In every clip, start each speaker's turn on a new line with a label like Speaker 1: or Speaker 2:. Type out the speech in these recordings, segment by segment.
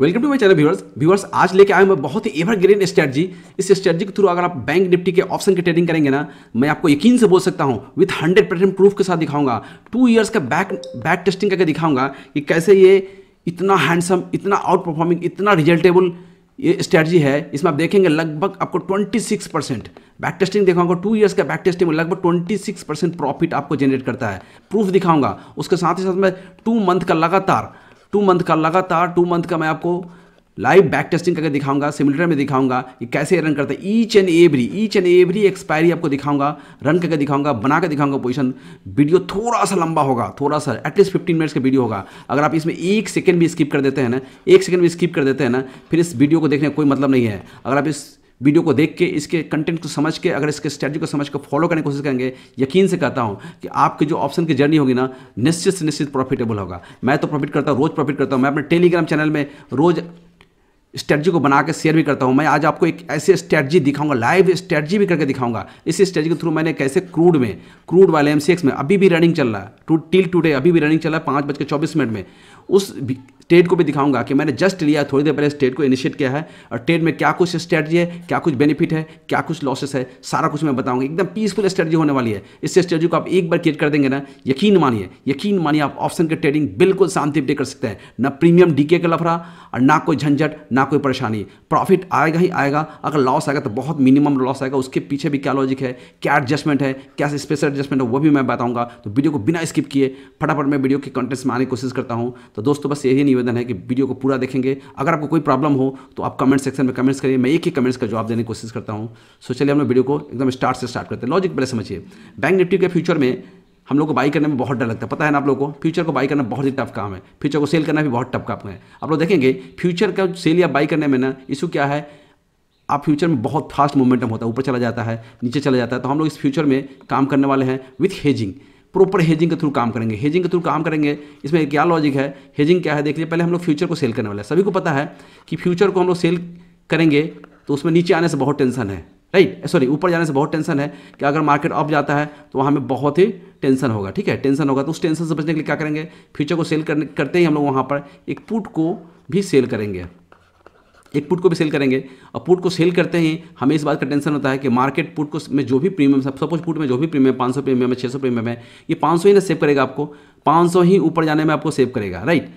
Speaker 1: welcome to my channel viewers viewers आज लेके आए मैं बहुत ही एवरग्रीन स्ट्रेटजी इस स्ट्रेटजी के थ्रू अगर आप बैंक निफ्टी के ऑप्शन की ट्रेडिंग करेंगे ना मैं आपको यकीन से बोल सकता हूँ विथ हंड्रेड परसेंट प्रूफ के साथ दिखाऊंगा टू ईयर्स का बैक बैक टेस्टिंग करके दिखाऊंगा कि कैसे ये इतना हैंडसम इतना आउट परफॉर्मिंग इतना रिजल्टेबल ये स्ट्रेटजी है इसमें आप देखेंगे लगभग आपको सिक्स परसेंट बैक टेस्टिंग दिखाऊंगा टू ईयर्स का बैक टेस्टिंग में लगभग सिक्स परसेंट प्रॉफिट आपको जनरेट करता है प्रूफ दिखाऊंगा उसके साथ ही साथ मैं टू मंथ का लगातार टू मंथ का लगातार टू मंथ का मैं आपको लाइव बैक टेस्टिंग करके दिखाऊंगा सिमुलेटर में दिखाऊंगा कि कैसे रन करते हैं each and every each and every expiry आपको दिखाऊंगा रन करके दिखाऊंगा बना के दिखाऊंगा पोजीशन वीडियो थोड़ा सा लंबा होगा थोड़ा सा एटलीस्ट फिफ्टीन मिनट्स का वीडियो होगा अगर आप इसमें एक सेकेंड भी स्किप कर देते हैं ना एक सेकेंड भी स्किप कर देते हैं ना फिर इस वीडियो को देखने का कोई मतलब नहीं है अगर आप इस वीडियो को देख के इसके कंटेंट को समझ के अगर इसके स्ट्रेटजी को समझ के फॉलो करने की कोशिश करेंगे यकीन से कहता हूँ कि आपकी जो ऑप्शन की जर्नी होगी ना निश्चित से निश्चित प्रॉफिटेबल होगा मैं तो प्रॉफिट करता हूँ रोज़ प्रॉफिट करता हूँ मैं अपने टेलीग्राम चैनल में रोज़ स्ट्रैटजी को बना के शेयर भी करता हूँ मैं आज आपको एक ऐसे स्ट्रैटजी दिखाऊंगा लाइव स्ट्रैटजी भी करके दिखाऊंगा इस स्ट्रेटजी के थ्रू मैंने कैसे क्रूड में क्रूड वाले एम में अभी भी रनिंग चल रहा है टू टिल टूडे अभी भी रनिंग चल रहा है पाँच बज के चौबीस मिनट में उस ट्रेड को भी दिखाऊंगा कि मैंने जस्ट लिया थोड़ी देर पहले स्टेट को इनिशिएट किया है और ट्रेड में क्या कुछ स्ट्रेटजी है क्या कुछ बेनिफिट है क्या कुछ लॉसेस है सारा कुछ मैं बताऊंगा एकदम पीसफुल स्ट्रेटजी होने वाली है इस स्ट्रेटजी को आप एक बार क्रिएट कर देंगे ना यकीन मानिए यकीन मानिए आप ऑप्शन के ट्रेडिंग बिल्कुल शांति पे कर सकते हैं ना प्रीमियम डीके का लफड़ा और ना कोई झंझट ना कोई परेशानी प्रॉफिट आएगा ही आएगा अगर लॉस आएगा तो बहुत मिनिमम लॉस आएगा उसके पीछे भी क्या लॉजिक है क्या एडजस्टमेंट है क्या स्पेशल एडजस्टमेंट है वो भी मैं बताऊंगा तो वीडियो को बिना स्किप किए फटाफट मैं वीडियो के कंटेंट्स में आने की कोशिश करता हूँ तो दोस्तों बस यही नहीं निवेदन है कि वीडियो को पूरा देखेंगे अगर आपको कोई प्रॉब्लम हो तो आप कमेंट सेक्शन में कमेंट्स करिए मैं एक ही कमेंट्स का जवाब देने की कोशिश करता हूँ सो चलिए हम लोग वीडियो को एकदम स्टार्ट से स्टार्ट करते हैं लॉजिक पहले समझिए बैंक निफ्टी के फ्यूचर में हम लोग को बाई करने में बहुत डर लगता है पता है ना आप लोग को फ्यूचर को बाई करना बहुत ही टफ काम है फ्यूचर को सेल करना भी बहुत टफ काम है आप लोग देखेंगे फ्यूचर का सेल या बाई करने में ना इशू क्या है आप फ्यूचर में बहुत फास्ट मोमेंटम होता है ऊपर चला जाता है नीचे चला जाता है तो हम लोग इस फ्यूचर में काम करने वाले हैं विथ हेजिंग प्रॉपर हेजिंग के थ्रू काम करेंगे हेजिंग के थ्रू काम करेंगे इसमें क्या लॉजिक है हेजिंग क्या है देख लीजिए पहले हम लोग फ्यूचर को सेल करने वाले हैं सभी को पता है कि फ्यूचर को हम लोग सेल करेंगे तो उसमें नीचे आने से बहुत टेंशन है राइट सॉरी ऊपर जाने से बहुत टेंशन है कि अगर मार्केट अप जाता है तो वहाँ में बहुत ही टेंशन होगा ठीक है टेंशन होगा तो उस टेंशन से बचने के लिए क्या करेंगे फ्यूचर को सेल करने करते ही हम लोग वहाँ पर एक पुट को भी सेल करेंगे एक पुट को भी सेल करेंगे और पुट को सेल करते ही हमें इस बात का टेंशन होता है कि मार्केट पुट को में जो भी प्रीमियम सब सपोज पुट में जो भी प्रीमियम पाँच सौ प्रीमियम है छः सौ प्रीमियम है ये पाँच सौ ही ना सेव करेगा आपको पाँच सौ ही ऊपर जाने में आपको सेव करेगा राइट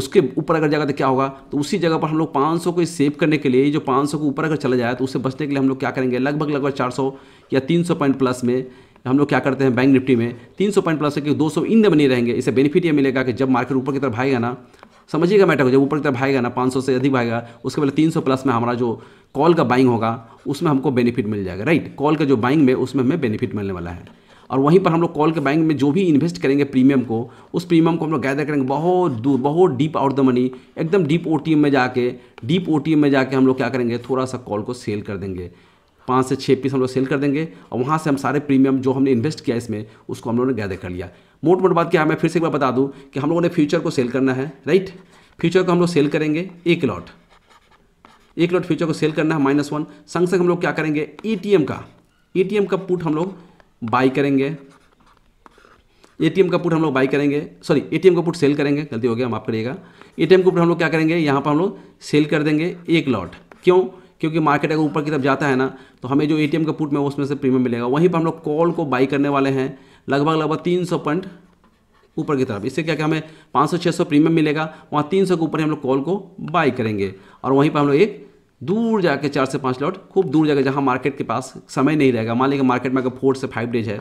Speaker 1: उसके ऊपर अगर जाएगा तो क्या होगा तो उसी जगह पर हम लोग 500 को सेव करने के लिए जो 500 को ऊपर अगर चला जाए तो उससे बचने के लिए हम लोग क्या करेंगे लगभग लगभग 400 या 300 पॉइंट प्लस में हम लोग क्या करते हैं बैंक निफ्टी में 300 पॉइंट प्लस है कि 200 इन दिन बनी रहेंगे इससे बेनिफिट ये मिलेगा कि जब मार्केट ऊपर की तरफ आएगा ना समझिएगा मैटर को जब ऊपर की तरफ भागेगा ना 500 से अधिक भागेगा उसके पहले 300 प्लस में हमारा जो कॉल का बाइंग होगा उसमें हमको बेनिफिट मिल जाएगा राइट कॉल का जो बाइंग में उसमें हमें बेनिफिट मिलने वाला है और वहीं पर हम लोग कॉल के बैंक में जो भी इन्वेस्ट करेंगे प्रीमियम को उस प्रीमियम को हम लोग गैदर करेंगे बहुत दूर बहुत डीप आउट द मनी एकदम डीप ओ में जाके डीप ओ में जाके हम लोग क्या करेंगे थोड़ा सा कॉल को सेल कर देंगे पाँच से छः पीस हम लोग सेल कर देंगे और वहाँ से हम सारे प्रीमियम जो हमने इन्वेस्ट किया इसमें उसको हम लोगों ने गैदर कर लिया मोट मोट बात क्या है मैं फिर से एक बार बता दूँ कि हम लोगों ने फ्यूचर को सेल करना है राइट फ्यूचर को हम लोग सेल करेंगे एक लॉट एक लॉट फ्यूचर को सेल करना है माइनस वन संग संग हम लोग क्या करेंगे ए का ए का पुट हम लोग बाई करेंगे एटीएम का पुट हम लोग बाई करेंगे सॉरी एटीएम का पुट सेल करेंगे गलती हो गया माफ करिएगा एटीएम का पुट हम लोग क्या करेंगे यहाँ पर हम लोग सेल कर देंगे एक लॉट क्यों क्योंकि मार्केट अगर ऊपर की तरफ जाता है ना तो हमें जो ए का पुट में उसमें से प्रीमियम मिलेगा वहीं पर हम लोग कॉल को बाई करने वाले हैं लगभग लगभग तीन सौ पॉइंट ऊपर की तरफ इससे क्या कि हमें 500-600 प्रीमियम मिलेगा वहाँ 300 के ऊपर हम लोग कॉल को बाई करेंगे और वहीं पर हम लोग एक दूर जाके चार से पाँच लॉट खूब दूर जाके जहाँ मार्केट के पास समय नहीं रहेगा मान लीजिए मार्केट में अगर फोर से फाइव डेज है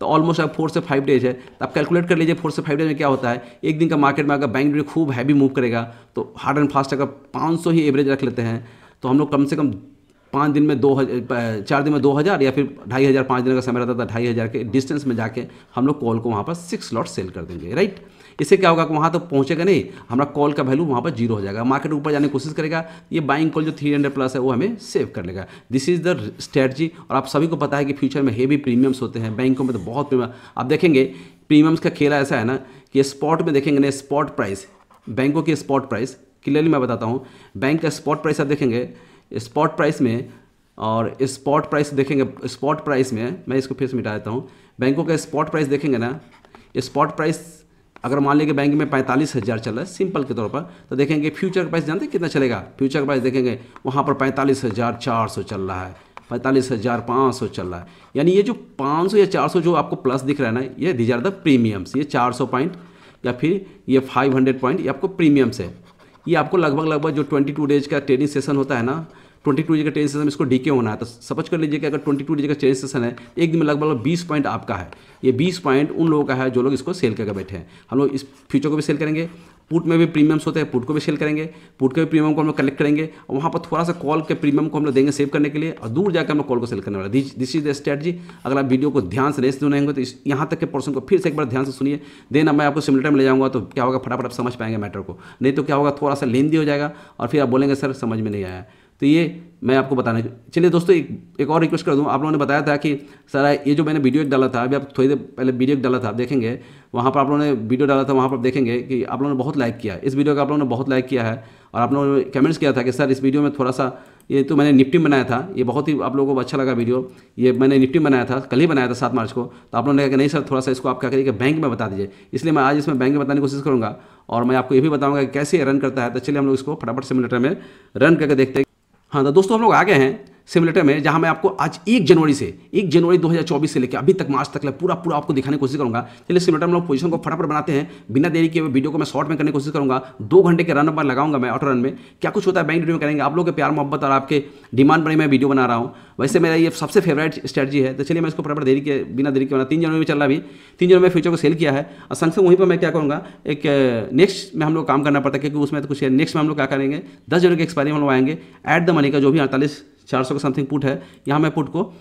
Speaker 1: तो ऑलमोस्ट अगर फोर से फाइव डेज है तो आप कैलकुलेट कर लीजिए फोर से फाइव डेज में क्या होता है एक दिन का मार्केट में अगर बैंक निफ्टी खूब हैवी मूव करेगा तो हार्ड एंड फास्ट अगर सौ ही एवरेज रख लेते हैं तो हम लोग कम से कम पाँच दिन में दो हज़ार चार दिन में दो हज़ार या फिर ढाई हज़ार पाँच दिन का समय रहता था ढाई हज़ार के डिस्टेंस में जाके हम लोग कॉल को वहाँ पर सिक्स लॉट सेल कर देंगे राइट इससे क्या होगा कि वहाँ तो पहुँचेगा नहीं हमारा कॉल का वैल्यू वहाँ पर जीरो हो जाएगा मार्केट ऊपर जाने की कोशिश करेगा ये बाइंग कॉल जो थ्री हंड्रेड प्लस है वो हमें सेव कर लेगा दिस इज़ द स्ट्रेटजी और आप सभी को पता है कि फ्यूचर में हेवी प्रीमियम्स होते हैं बैंकों में तो बहुत प्रीमियम आप देखेंगे प्रीमियम्स का खेला ऐसा है ना कि स्पॉट में देखेंगे ना स्पॉट प्राइस बैंकों की स्पॉट प्राइस क्लियरली मैं बताता हूँ बैंक का स्पॉट प्राइस आप देखेंगे स्पॉट प्राइस में और स्पॉट प्राइस देखेंगे स्पॉट प्राइस में मैं इसको फिर से मिटा देता हूँ बैंकों का स्पॉट प्राइस देखेंगे ना स्पॉट प्राइस अगर मान लीजिए बैंक में पैंतालीस हज़ार चल रहा है सिंपल के तौर पर तो देखेंगे फ्यूचर का प्राइस जानते हैं कितना चलेगा फ्यूचर का प्राइस देखेंगे वहाँ पर पैंतालीस हज़ार चार सौ चल रहा है पैंतालीस हज़ार पाँच सौ चल रहा है यानी ये जो पाँच सौ या चार सौ जो आपको प्लस दिख रहा है ना ये दीज आर द प्रीमियम्स ये चार सौ पॉइंट या फिर ये फाइव हंड्रेड पॉइंट ये आपको प्रीमियम्स है ये आपको लगभग लगभग जो ट्वेंटी टू डेज का ट्रेनिंग सेशन होता है ना ट्वेंटी टू डेज का ट्रेनिंग सेशन इसको डी के होना है तो समझ कर लीजिए कि अगर ट्वेंटी टू डेज का ट्रेनिंग सेशन है एक दिन में लगभग लगभग बीस पॉइंट आपका है ये बीस पॉइंट उन लोगों का है जो लोग इसको सेल करके बैठे हैं हम लोग इस फ्यूचर को भी सेल करेंगे पुट में भी प्रीमियम्स होते हैं पुट को भी सेल करेंगे पुट के भी प्रीमियम को हम लोग कलेक्ट करेंगे और वहाँ पर थोड़ा सा कॉल के प्रीमियम को हम लोग देंगे सेव करने के लिए और दूर जाकर हम लोग कॉल को सेल करने वाले दिस इज द स्ट्रेटजी अगर आप वीडियो को ध्यान से नहीं सुनेंगे तो इस यहाँ तक के पर्सन को फिर से एक बार ध्यान से सुनिए देन अब मैं आपको सिमिलर में ले जाऊँगा तो क्या होगा फटाफट आप समझ पाएंगे मैटर को नहीं तो क्या होगा थोड़ा सा लेंदी हो जाएगा और फिर आप बोलेंगे सर समझ में नहीं आया तो ये मैं आपको बताने चलिए दोस्तों एक एक और रिक्वेस्ट कर दूँ आप लोगों ने बताया था कि सर ये जो मैंने वीडियो एक डाला था अभी आप थोड़ी देर पहले वीडियो एक डाला था आप देखेंगे वहाँ पर आप लोगों ने वीडियो डाला था वहाँ पर आप देखेंगे कि आप लोगों ने बहुत लाइक किया इस वीडियो का आप लोगों ने बहुत लाइक किया है और आप लोगों ने कमेंट्स किया था कि सर इस वीडियो में थोड़ा सा ये तो मैंने निफ्टी बनाया था ये बहुत ही आप लोगों को अच्छा लगा वीडियो ये मैंने निफ्टी बनाया था कल ही बनाया था सात मार्च को तो आप लोगों ने कहा कि नहीं सर थोड़ा सा इसको आप क्या करिए बैंक में बता दीजिए इसलिए मैं आज इसमें बैंक में बताने की कोशिश करूँगा और मैं आपको ये भी बताऊँगा कि कैसे रन करता है तो चलिए हम लोग इसको फटाफट से मिनट में रन करके देखते हैं हाँ तो दोस्तों हम लोग आ गए हैं सिमुलेटर में जहाँ मैं आपको आज एक जनवरी से एक जनवरी 2024 से लेकर अभी तक मार्च तक पूरा पूरा आपको दिखाने की कोशिश करूँगा चलिए सिमुलेटर में लोग पोजीशन को फटाफट बनाते हैं बिना देरी के वीडियो को मैं शॉर्ट में करने की कोशिश करूँगा दो घंटे के रन पर लगाऊंगा मैं ऑटो रन में क्या कुछ होता है बैंक वीडियो में करेंगे आप लोग के प्यार मोहब्बत और आपके डिमांड पर मैं वीडियो बना रहा हूँ वैसे मेरा ये सबसे फेवरेट स्ट्रेटजी है तो चलिए मैं इसको प्रॉपर देरी के बिना देरी के बना तीन जनवरी में चल रहा अभी तीन जनवरी में फ्यूचर को सेल किया है और संग से वहीं पर मैं क्या करूँगा एक नेक्स्ट में हम लोग काम करना पड़ता है क्योंकि उसमें तो कुछ है नेक्स्ट में हम लोग क्या करेंगे दस जनवरी के एक्सपायरी हम लोग आएंगे एट द मनी का जो भी अड़तालीस चार सौ का समथिंग पुट है यहाँ मैं पुट को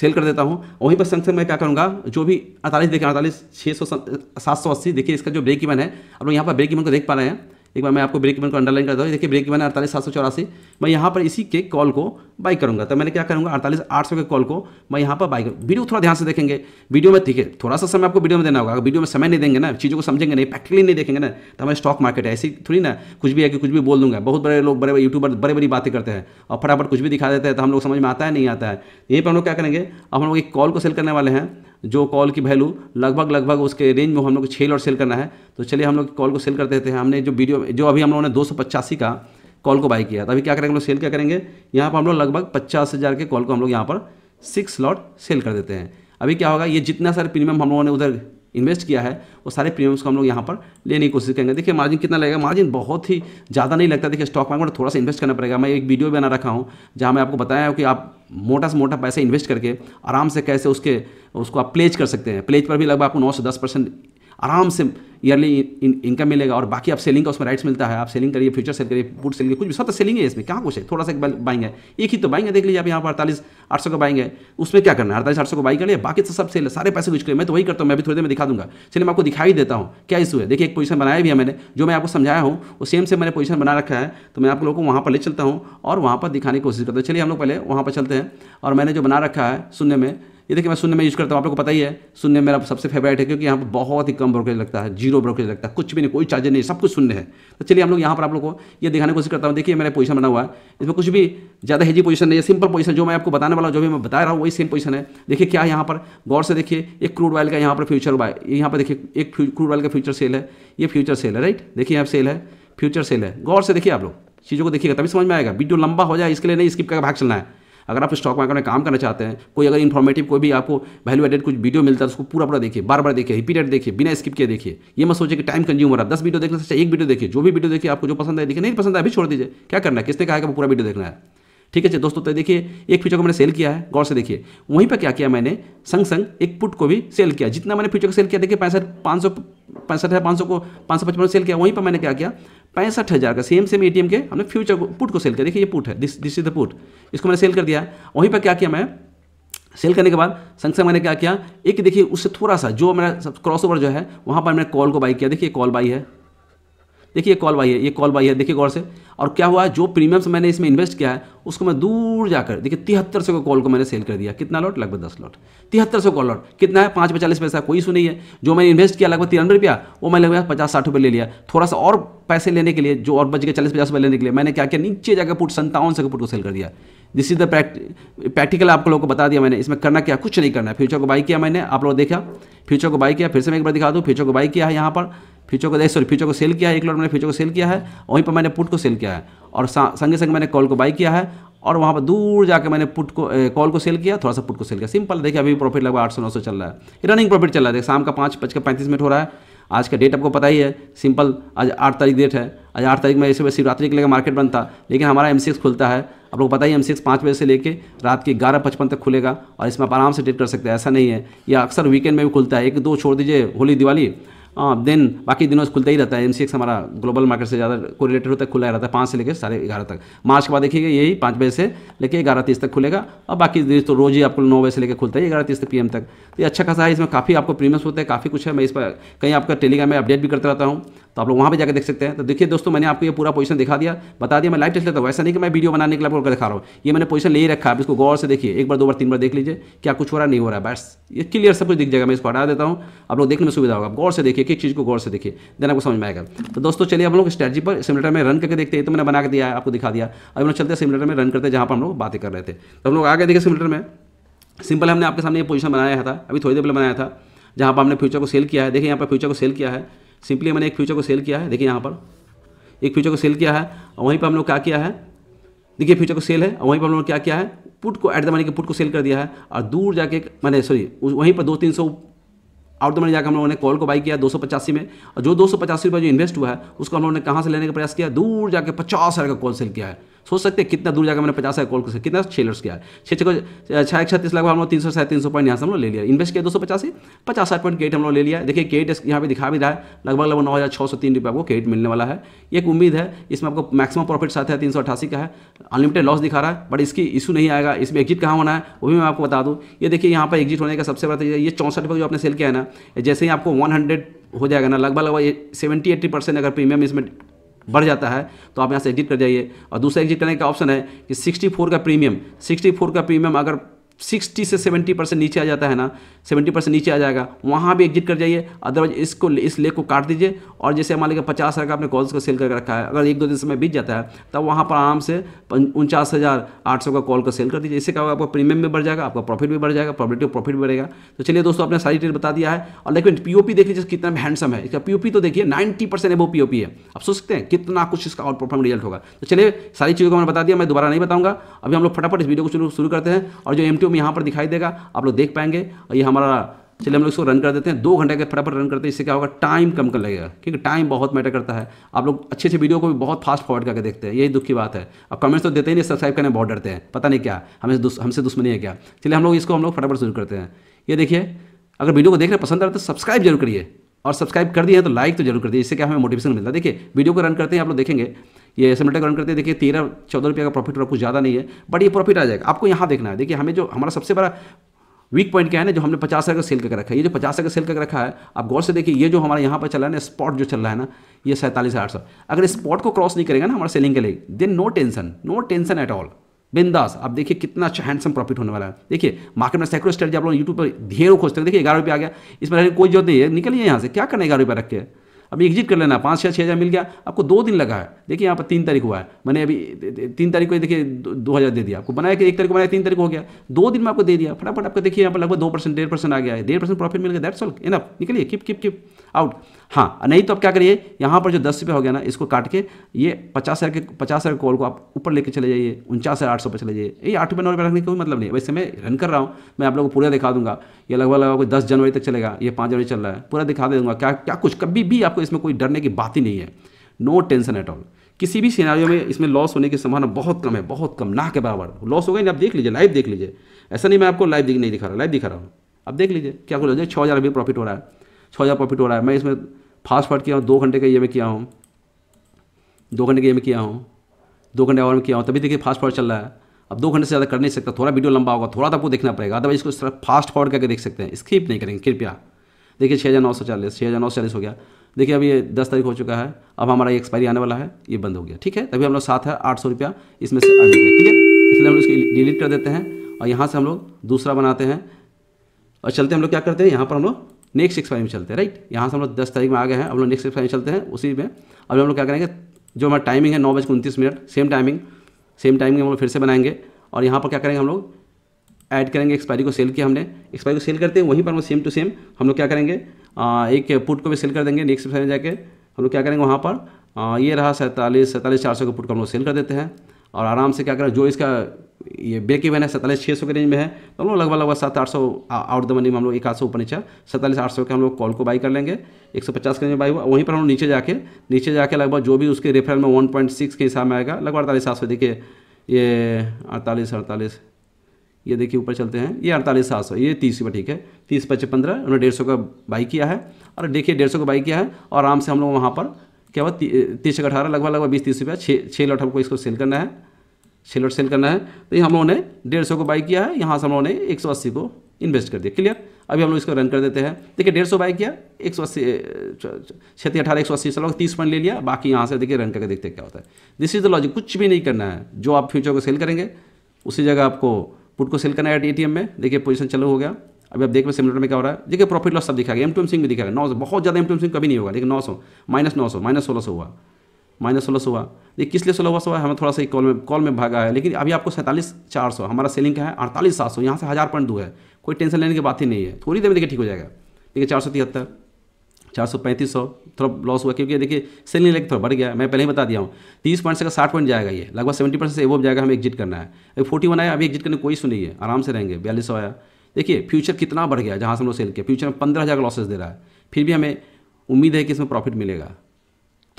Speaker 1: सेल कर देता हूँ वहीं पर संग से मैं क्या करूँगा जो भी अड़तालीस देखिए अड़तालीस छः सौ सात सौ अस्सी देखिए इसका जो ब्रेक इवन है अब लोग यहाँ पर ब्रेक इवन को देख पा रहे हैं एक बार मैं आपको ब्रेक इवन को अंडरलाइन करता हूँ देखिए ब्रेक इवन है अड़तालीस सात सौ चौरासी मैं यहाँ पर इसी के कॉल को बाई करूँगा तो मैंने क्या करूँगा अड़तालीस आठ सौ के कॉल को मैं यहाँ पर बाई करूँ वीडियो थोड़ा ध्यान से देखेंगे वीडियो में ठीक है थोड़ा सा समय आपको वीडियो में देना होगा अगर वीडियो में समय नहीं देंगे ना चीज़ों को समझेंगे नहीं प्रैक्टिकली नहीं देखेंगे ना तो हमारे स्टॉक मार्केट है ऐसी थोड़ी ना कुछ भी है कि कुछ भी बोल दूंगा बहुत बड़े लोग बड़े बड़े यूट्यूबर बड़े बड़ी बातें करते हैं और फटाफट कुछ भी दिखा देते हैं तो हम लोग समझ में आता है नहीं आता है यहीं पर हम लोग क्या करेंगे अब हम लोग एक कॉल को सेल करने वाले हैं जो कॉल की वैल्यू लगभग लगभग उसके रेंज में हम लोग को छः लॉट सेल करना है तो चलिए हम लोग कॉल को सेल कर देते हैं हमने जो वीडियो जो अभी हम लोगों ने दो का कॉल को बाई किया तो अभी क्या करेंगे हम लोग सेल क्या करेंगे यहाँ पर हम लोग लगभग पचास हज़ार के कॉल को हम लोग यहाँ पर सिक्स लॉट सेल कर देते हैं अभी क्या होगा ये जितना सारे प्रीमियम हम लोगों ने उधर इन्वेस्ट किया है वो सारे प्रीमियम्स को हम लोग यहाँ पर लेने की कोशिश करेंगे देखिए मार्जिन कितना लगेगा मार्जिन बहुत ही ज़्यादा नहीं लगता देखिए स्टॉक मार्केट में थोड़ा सा इन्वेस्ट करना पड़ेगा मैं एक वीडियो बना रखा हूँ जहाँ मैं आपको बताया हूँ कि आप मोटा से मोटा पैसा इन्वेस्ट करके आराम से कैसे उसके उसको आप प्लेज कर सकते हैं प्लेज पर भी लगभग आपको नौ से दस परसेंट आराम से ईयरली इनकम मिलेगा और बाकी आप सेलिंग का उसमें राइट्स मिलता है आप सेलिंग करिए फ्यूचर सेल करिए पुट सेल करिए कुछ भी सब सेलिंग तो है इसमें क्या कुछ है थोड़ा सा बाइंग है एक ही तो बाइंग है देख लीजिए आप यहाँ पर अड़तालीस आठ सौ का बाइंग है उसमें क्या करना है अड़तालीस आठ सौ को बाई कर लिया बाकी तो सब सेल है सारे पैसे कुछ करिए मैं तो वही करता हूँ मैं भी थोड़ी देर में दिखा दूंगा चलिए मैं आपको दिखाई देता हूँ क्या इशू है देखिए एक पोजीशन बनाया भी है मैंने जो मैं आपको समझाया हूँ वो सेम से मैंने पोजीशन बना रखा है तो मैं आप लोगों को वहाँ पर ले चलता हूँ और वहाँ पर दिखाने की कोशिश करता हूँ चलिए हम लोग पहले वहाँ पर चलते हैं और मैंने जो बना रखा है सुनने में ये देखिए मैं शून्य में यूज़ करता हूँ आप लोग को पता ही है शून्य मेरा सबसे फेवरेट है क्योंकि यहाँ पर बहुत ही कम ब्रोकरेज लगता है जीरो ब्रोकेज लगता है कुछ भी नहीं कोई चार्जेज नहीं सब कुछ शून्य है तो चलिए हम लोग यहाँ पर आप लोग को ये दिखाने की कोशिश करता हूँ देखिए मेरा पोजीशन बना हुआ है इसमें कुछ भी ज़्यादा हेजी पोजीशन नहीं है सिंपल पोजीशन जो मैं आपको बताने वाला हूँ जो भी मैं बता रहा हूँ वही सेम पोजीशन है देखिए क्या है यहाँ पर गौर से देखिए एक क्रूड ऑयल का यहाँ पर फ्यूचर हुआ है यहाँ पर देखिए एक क्रूड ऑयल का फ्यूचर सेल है ये फ्यूचर सेल है राइट देखिए यहाँ सेल है फ्यूचर सेल है गौर से देखिए आप लोग चीज़ों को देखिएगा तभी समझ में आएगा वीडियो लंबा हो जाए इसके लिए नहीं स्किप करके भाग चलना है अगर आप स्टॉक मार्केट में काम करना चाहते हैं कोई अगर इन्फॉर्मेटिव कोई भी आपको वैल्यू एडेड कुछ वीडियो मिलता है तो उसको पूरा पूरा देखिए बार बार देखिए रिपीटेड देखिए बिना स्किप किए देखिए ये मत सोचिए कि टाइम कंज्यूम हो रहा है दस वीडियो देखने से अच्छा एक वीडियो देखिए जो भी वीडियो देखिए आपको जो पसंद है देखिए नहीं पसंद है अभी छोड़ दीजिए क्या करना है किसने कहा कि पूरा वीडियो देखना है ठीक है दोस्तों तो देखिए एक फ्यूचर को मैंने सेल किया है गौर से देखिए वहीं पर क्या किया मैंने संग संग एक पुट को भी सेल किया जितना मैंने फ्यूचर को सेल किया देखिए पैंसठ पाँच सौ पैंसठ हज़ार पाँच सौ को पाँच सौ पचपन सेल किया वहीं पर मैंने क्या किया पैंसठ हज़ार का सेम सेम एटीएम के हमने फ्यूचर को पुट को सेल किया देखिए ये पुट है this this is the put इसको मैंने सेल कर दिया वहीं पर क्या किया मैं सेल करने के बाद संग संग मैंने क्या किया एक देखिए उससे थोड़ा सा जो मेरा क्रॉस ओवर जो है वहाँ पर मैंने कॉल को बाई किया देखिए कॉल बाई है देखिए कॉल बाई है ये कॉल बाई है देखिए गौर से और क्या हुआ है जो प्रीमियम्स मैंने इसमें इन्वेस्ट किया है उसको मैं दूर जाकर देखिए तिहत्तर सौ कॉल को मैंने सेल कर दिया कितना लॉट लगभग दस लॉट तिहत्तर सौ कॉल लॉट कितना है पाँच पचालीस पैसा कोई सुनी है जो मैंने इन्वेस्ट किया लगभग तिरानवे रुपया वो मैंने लगभग पचास साठ रुपये ले लिया थोड़ा सा और पैसे लेने के लिए जो और बच गए चालीस पचास रुपये लेने के लिए मैंने क्या किया नीचे जाकर पुट संतावन सौ पुट को सेल कर दिया दिस इज द प्रैक्टिकल आप लोगों को बता दिया मैंने इसमें करना क्या कुछ नहीं करना है फ्यूचर को बाई किया मैंने आप लोग देखा फ्यूचर को बाई किया फिर से मैं एक बार दिखा दूँ फ्यूचर को बाई किया है यहाँ पर फ्यूचर को सॉरी फ्यूचर को सेल किया है एक लॉट मैंने फ्यूचर को सेल किया है वहीं पर मैंने पुट को सेल किया है और संगे संगे मैंने कॉल को बाई किया है और वहाँ पर दूर जाकर मैंने पुट को कॉल को सेल किया थोड़ा सा पुट को सेल किया सिंपल देखिए अभी प्रॉफिट लगभग आठ सौ नौ सौ चल रहा है रनिंग प्रॉफिट चल रहा है शाम का पाँच बज पैंतीस मिनट हो रहा है आज का डेट आपको पता ही है सिंपल आज आठ तारीख डेट है आज आठ तारीख में ऐसे वैसे शिवरात्रि के लिए मार्केट बंद था लेकिन हमारा एम खुलता है आप लोग पता ही एम सिक्स पाँच बजे से लेकर रात के ग्यारह पचपन तक खुलेगा और इसमें आप आराम से ट्रेड कर सकते हैं ऐसा नहीं है ये अक्सर वीकेंड में भी खुलता है एक दो छोड़ दीजिए होली दिवाली हाँ, देन बाकी दिनों खुलता ही रहता है एम हमारा ग्लोबल मार्केट से ज़्यादा रिलेटेड होता है खुला रहता है पाँच से लेकर साढ़े ग्यारह तक मार्च के बाद देखिएगा यही पाँच बजे से लेकर ग्यारह तीस तक खुलेगा और बाकी दिन तो रोज ही आपको नौ बजे से लेकर खुलता है ग्यारह तीस तक पी तक तो ये अच्छा खासा है इसमें काफ़ी आपको प्रीमियम्स होता है काफ़ी कुछ है मैं इस पर कहीं आपका टेलीग्राम में अपडेट भी करता रहता हूँ तो आप लोग वहाँ पर जाकर देख सकते हैं तो देखिए दोस्तों मैंने आपको ये पूरा पोजीशन दिखा दिया बता दिया मैं लाइव टेस्ट लेता हूँ ऐसा नहीं कि मैं वीडियो बनाने के लिए आपको दिखा रहा हूँ ये मैंने पोजीशन ले ही रखा है आप इसको गौर से देखिए एक बार दो बार तीन बार देख लीजिए क्या कुछ हो रहा नहीं हो रहा है बस ये क्लियर सब कुछ दिख जाएगा मैं इसको हटा देता हूँ आप लोग देखने में सुविधा होगा गौर से देखिए एक चीज़ को गौर से देखिए देन आपको समझ में आएगा तो दोस्तों चलिए हम लोग स्ट्रेटी पर सिमिलेटर में रन करके देखते हैं तो मैंने बना के दिया है आपको दिखा दिया अब हम लोग चलते हैं में रन करते हैं जहाँ पर हम लोग बातें कर रहे थे तो हम लोग आगे देखिए सिमिलेटर में सिंपल हमने आपके सामने ये पोजीशन बनाया था अभी थोड़ी देर पहले बनाया था जहाँ पर हमने फ्यूचर को सेल किया है देखिए यहाँ पर फ्यूचर को सेल किया है सिंपली मैंने एक फ्यूचर को सेल किया है देखिए यहाँ पर एक फ्यूचर को सेल किया है और वहीं पर हम लोग क्या किया है देखिए फ्यूचर को सेल है और वहीं पर हम लोग क्या किया है पुट को एट द मनी के पुट को सेल कर दिया है और दूर जाके मैंने सॉरी वहीं पर दो तीन सौ आउट द मनी जाकर हम लोगों ने कॉल को बाई किया दो सौ पचासी में और जो दो सौ रुपये जो इन्वेस्ट हुआ है उसको हम लोगों ने कहाँ से लेने का प्रयास किया दूर जाके पचास हज़ार का कॉल सेल किया है सोच सकते हैं कितना दूर जाकर मैंने पचास हज़ार कॉल कर कितना छह लर्स किया है छः छः छः एक छत्तीस लाख हम लोग तीन सौ साढ़े तीन सौ पॉइंट यहाँ से हम लोग ले लिया इन्वेस्ट किया दो सौ पचास पचास साठ पॉइंट केट हम लोग ले लिया देखिए केट यहाँ पे दिखा भी रहा है लगभग लगभग नौ हज़ार छः सौ तीन रुपये आपको केट मिलने वाला है एक उम्मीद है इसमें आपको मैक्सिमम प्रॉफिट साथ है तीन सौ अठासी का है अनलिमिटेड लॉस दिखा रहा है बट इसकी इशू नहीं आएगा इसमें एग्जिट कहाँ होना है वो भी मैं आपको बता दूँ ये देखिए यहाँ पर एग्जिट होने का सबसे बड़ा तरीका ये चौंसठ रुपये जो आपने सेल किया है ना जैसे ही आपको वन हंड्रेड हो जाएगा ना लगभग लगभग सेवेंटी एट्टी परसेंट अगर प्रीमियम इसमें बढ़ जाता है तो आप यहाँ से एग्जिट कर जाइए और दूसरा एग्जिट करने का ऑप्शन है कि 64 का प्रीमियम 64 का प्रीमियम अगर सिक्सटी से सेवेंटी परसेंट नीचे आ जाता है ना सेवेंटी परसेंट नीचे आ जाएगा वहाँ भी एग्जिट कर जाइए अदरवाइज इसको इस लेक को काट दीजिए और जैसे मान लीजिए पचास हज़ार का आपने कॉल्स को सेल करके रखा है अगर एक दो दिन समय बीत जाता है तब वहाँ पर आराम से उनचास हज़ार आठ सौ का कॉल का सेल कर दीजिए इससे क्या होगा आपका प्रीमियम भी बढ़ जाएगा आपका प्रॉफिट भी बढ़ जाएगा प्रॉफिटिव प्रॉफिट बढ़ेगा तो चलिए दोस्तों आपने सारी डिटेल बता दिया है और लेकिन पी देख लीजिए कितना हैंडसम है इसका पी ओ पी तो देखिए नाइन्टी परसेंट वो पी है आप सोच सकते हैं कितना कुछ इसका आउट परफॉर्म रिजल्ट होगा तो चलिए सारी चीज़ों को मैंने बता दिया मैं दोबारा नहीं बताऊंगा अभी हम लोग फटाफट इस वीडियो को शुरू करते हैं और जो एम वीडियो में यहाँ पर दिखाई देगा आप लोग देख पाएंगे और ये हमारा चलिए हम लोग इसको रन कर देते हैं दो घंटे के फटाफट रन करते हैं इससे क्या होगा टाइम कम कर लगेगा क्योंकि टाइम बहुत मैटर करता है आप लोग अच्छे अच्छे वीडियो को भी बहुत फास्ट फॉरवर्ड करके देखते हैं यही दुख की बात है अब कमेंट्स तो देते ही नहीं सब्सक्राइब करने बहुत डरते हैं पता नहीं क्या हमें दुस, हमसे दुश्मनी है क्या चलिए हम लोग इसको हम लोग फटाफट शुरू करते हैं ये देखिए अगर वीडियो को देखना पसंद आ रहा है तो सब्सक्राइब जरूर करिए और सब्सक्राइब कर दिया है तो लाइक तो जरूर कर दिए इससे क्या हमें मोटिवेशन मिलता है देखिए वीडियो को रन करते हैं आप लोग देखेंगे ये सिमेंटर रन करते हैं देखिए तेरह चौदह रुपये का प्रॉफिट और कुछ ज़्यादा नहीं है बट ये प्रॉफिट आ जाएगा आपको यहाँ देखना है देखिए हमें जो हमारा सबसे बड़ा वीक पॉइंट क्या है ना जो हमने पचास हज़ार का सेल करके रखा है ये जो पचास हज़ार का सेल करके रखा है आप गौर से देखिए ये जो हमारा यहाँ पर चल रहा है ना स्पॉट जो चल रहा है ना ये सैंतालीस हज़ार अगर स्पॉट को क्रॉस नहीं करेगा ना हमारा सेलिंग के लिए then no tension no tension at all बिंदास आप देखिए कितना अच्छा हैंडसम प्रॉफिट होने वाला है देखिए मार्केट में सैक्रो स्टेट आप लोग यूट्यूब पर ढेरों खोजते हैं देखिए ग्यारह रुपये आ गया इस पर कोई जरूरत नहीं है निकलिए यहाँ से क्या करना है ग्यारह रुपये रख के अभी एग्जिट कर लेना पाँच छः छः हज़ार मिल गया आपको दो दिन लगा है देखिए यहाँ पर तीन तारीख हुआ है मैंने अभी तीन तारीख को देखिए दो हज़ार दे दिया आपको बनाया कि एक तारीख को बनाया तीन तारीख हो गया दो दिन में आपको दे दिया फटाफट आपको देखिए यहाँ पर लगभग दो परसेंट डेढ़ परसेंट आ गया है डेढ़ परसेंट प्रॉफिट मिल गया दैट्स ऑल इनफ निकलिए किप किप किप आउट हाँ नहीं तो आप क्या करिए यहाँ पर जो दस रुपये हो गया ना इसको काट के ये पचास हज़ार के पचास हज़ार कॉल को आप ऊपर लेके चले जाइए उनचास हज़ार आठ सौ पर चले जाइए ये आठ रुपये नौ रुपये रखने का कोई मतलब नहीं वैसे मैं रन कर रहा हूँ मैं आप लोगों को पूरा दिखा दूंगा ये लगभग लगभग दस जनवरी तक चलेगा ये पाँच जनवरी चल रहा है पूरा दिखा दे दूंगा क्या क्या कुछ कभी भी आपको इसमें कोई डरने की बात ही नहीं है नो टेंशन एट ऑल किसी भी सीनारियों में इसमें लॉस होने की संभावना बहुत कम है बहुत कम ना के बराबर लॉस हो गए ना आप देख लीजिए लाइव देख लीजिए ऐसा नहीं मैं आपको लाइव नहीं दिखा रहा लाइव दिखा रहा हूँ आप देख लीजिए क्या कुछ हो जाए छः हज़ार रुपये प्रॉफिट हो रहा है छः हज़ार प्रॉफिट हो रहा है मैं इसमें फास्ट फॉर्ड किया हूँ दो घंटे का ये में किया हूँ दो घंटे का ये में किया हूँ दो घंटे और में किया हूँ तभी देखिए फास्ट फॉर्ड चल रहा है अब दो घंटे से ज़्यादा कर नहीं सकता थोड़ा वीडियो लंबा होगा थोड़ा तो आपको देखना पड़ेगा अदरवाइज इसको सिर्फ फास्ट फॉर्ड करके देख सकते हैं स्किप नहीं करेंगे कृपया देखिए छः हज़ार नौ सौ चालीस छः हज़ार नौ सौ चालीस हो गया देखिए अभी ये दस तारीख हो चुका है अब हमारा ये एक्सपायरी आने वाला है ये बंद हो गया ठीक है तभी हम लोग सात है आठ सौ रुपया इसमें से आ ठीक है इसलिए हम लोग इसको डिलीट कर देते हैं और यहाँ से हम लोग दूसरा बनाते हैं और चलते हम लोग क्या करते हैं यहाँ पर हम लोग नेक्स्ट एक्सपायरी में चलते हैं राइट यहाँ से हम लोग दस तारीख में आ गए हैं अब लोग नेक्स्ट एक्सपायरी में चलते हैं उसी में अब हम लोग क्या करेंगे जो हमारा टाइमिंग है नौ बज के उनतीस मिनट सेम टाइमिंग सेम टाइमिंग हम लोग फिर से बनाएंगे और यहाँ पर क्या करेंगे हम लोग ऐड करेंगे एक्सपायरी को सेल किया हमने एक्सपायरी को सेल करते हैं वहीं पर हम सेम टू सेम हम लोग क्या करेंगे आ, एक पुट को भी सेल कर देंगे नेक्स्ट एक्सपायरी जाकर हम लोग क्या करेंगे वहाँ पर आ, ये रहा सैंतालीस सैंतालीस चार सौ का पुट को हम लोग सेल कर देते हैं और आराम से क्या करें जो इसका ये ब्रेक इवन है सैंतालीस छः सौ के रेंज में है तो हम लोग लगभग लगभग सात आठ सौ आउट द मनी में हम लोग एक आठ सौ ऊपर नीचे सैंतालीस आठ सौ के हम लोग कॉल को बाई कर लेंगे एक सौ पचास के रेंज में बाई हुआ वहीं पर हम लोग नीचे जाके नीचे जाके लगभग जो भी उसके रेफरल में वन पॉइंट सिक्स के हिसाब में आएगा लगभग अड़तालीस सात सौ देखिए ये अड़तालीस अड़तालीस ये देखिए ऊपर चलते हैं ये अड़तालीस सात सौ ये तीस पर ठीक है तीस पच्चीस पंद्रह उन्होंने डेढ़ सौ का बाई किया है और देखिए डेढ़ सौ का बाई किया है और आराम से हम लोग वहाँ पर क्या हुआ तीस एक अठारह लगभग लगभग बीस तीस रुपया छः छः लॉट हमको इसको सेल करना है छः लॉट सेल करना है तो ये हम लोगों ने डेढ़ सौ को बाई किया है यहाँ से हम लोगों ने एक सौ अस्सी को इन्वेस्ट कर दिया क्लियर अभी हम लोग इसको रन कर देते हैं देखिए डेढ़ सौ बाई किया एक सौ अस्सी छत्तीस अठारह एक सौ अस्सी चलो तीस पॉइंट ले लिया बाकी यहाँ से देखिए रन करके देखते हैं क्या होता है दिस इज द लॉजिक कुछ भी नहीं करना है जो आप फ्यूचर को सेल करेंगे उसी जगह आपको पुट को सेल करना है एट ए में देखिए पोजिशन चलो हो गया अभी आप देख रहे सिमिलर में क्या हो रहा है देखिए प्रॉफिट लॉस सब दिखा गया एम टू एम सिंह भी दिखा गया नौ बहुत ज़्यादा एम टू एम सिंह कभी नहीं होगा देखिए नौ सौ माइनस नौ सौ माइनस सोलह सौ हुआ माइनस सोलह सौ हुआ देखिए किस लिए सोलह हुआ हमें थोड़ा सा कॉल में कॉल में भागा है लेकिन अभी आपको सैंतालीस चार सौ हमारा सेलिंग का है अड़तालीस सात सौ यहाँ से हज़ार पॉइंट दो है कोई टेंशन लेने की बात ही नहीं है थोड़ी देर में देखिए ठीक हो जाएगा देखिए चार सौ तिहत्तर चार सौ पैंतीस सौ थोड़ा लॉस हुआ क्योंकि देखिए सेलिंग लेकर थोड़ा बढ़ गया मैं पहले ही बता दिया हूँ तीस पॉइंट से साठ पॉइंट जाएगा ये लगभग सेवेंटी परसेंट से वो जाएगा हमें एग्जिट करना है अभी फोर्टी वन आया अभी एग्जिट करने कोई सुनिए नहीं है आराम से रहेंगे बयालीस सौ आया देखिए फ्यूचर कितना बढ़ गया जहाँ से हम लोग सेल किया फ्यूचर में पंद्रह हज़ार का लॉसेस दे रहा है फिर भी हमें उम्मीद है कि इसमें प्रॉफिट मिलेगा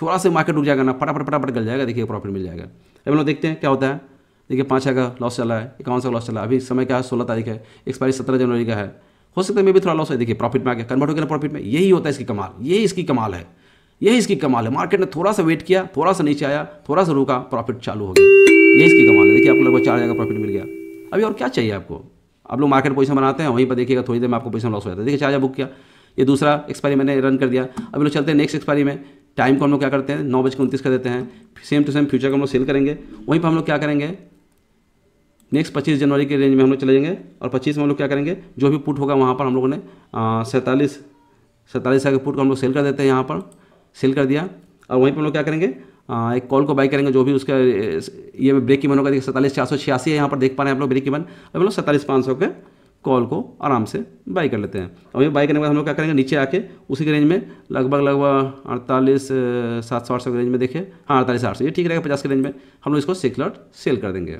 Speaker 1: थोड़ा सा मार्केट रुक जाएगा ना फटाफट फटाफट गल जाएगा देखिए प्रॉफिट मिल जाएगा अभी हम लोग देखते हैं क्या होता है देखिए पाँच हज़ार का लॉस चला है इक्यावन सौ लॉस चला है अभी समय क्या है सोलह तारीख है एक्सपायरी सत्रह जनवरी का है हो सकता है मे भी थोड़ा लॉस है देखिए प्रॉफिट में आ गया कन्वर्ट हो गया प्रॉफिट में यही होता है इसकी कमाल यही इसकी कमाल है यही इसकी कमाल है मार्केट ने थोड़ा सा वेट किया थोड़ा सा नीचे आया थोड़ा सा रुका प्रॉफिट चालू हो गया यही इसकी कमाल है देखिए आप लोगों को चार हज़ार का प्रॉफिट मिल गया अभी और क्या चाहिए आपको आप लोग मार्केट पोजिशन बनाते हैं वहीं पर देखिएगा थोड़ी देर में आपको पोजिशन लॉस हो जाता है देखिए चार्जर बुक किया ये दूसरा एक्सपायरी मैंने रन कर दिया अभी लोग चलते हैं नेक्स्ट एक्सपायरी में टाइम को हम लोग क्या करते हैं नौ बज के उनतीस कर देते हैं सेम टू सेम फ्यूचर को हम लोग सेल करेंगे वहीं पर हम लोग क्या करेंगे नेक्स्ट पच्चीस जनवरी के रेंज में हम लोग चले जाएंगे और पच्चीस में हम लोग क्या करेंगे जो भी पुट होगा वहाँ पर हम लोगों ने सैंतालीस सैंतालीस के पुट को हम लोग सेल कर देते हैं यहाँ पर सेल कर दिया और वहीं पर हम लोग क्या करेंगे एक कॉल को बाई करेंगे जो भी उसका ये में ब्रेक इवन होगा देखिए सैंतालीस चार सौ छियासी है यहाँ पर देख पा रहे हैं आप लोग ब्रेक इवन अब हम लोग सैंतालीस पाँच सौ के कॉल को आराम से बाई कर लेते हैं और ये बाई करने के बाद हम लोग क्या करेंगे नीचे आके उसी के रेंज में लगभग लगभग अड़तालीस सात सौ आठ सौ के रेंज में देखें हाँ अड़तालीस आठ सौ ये ठीक रहेगा पचास के रेंज में हम लोग इसको सिक्स लॉट सेल कर देंगे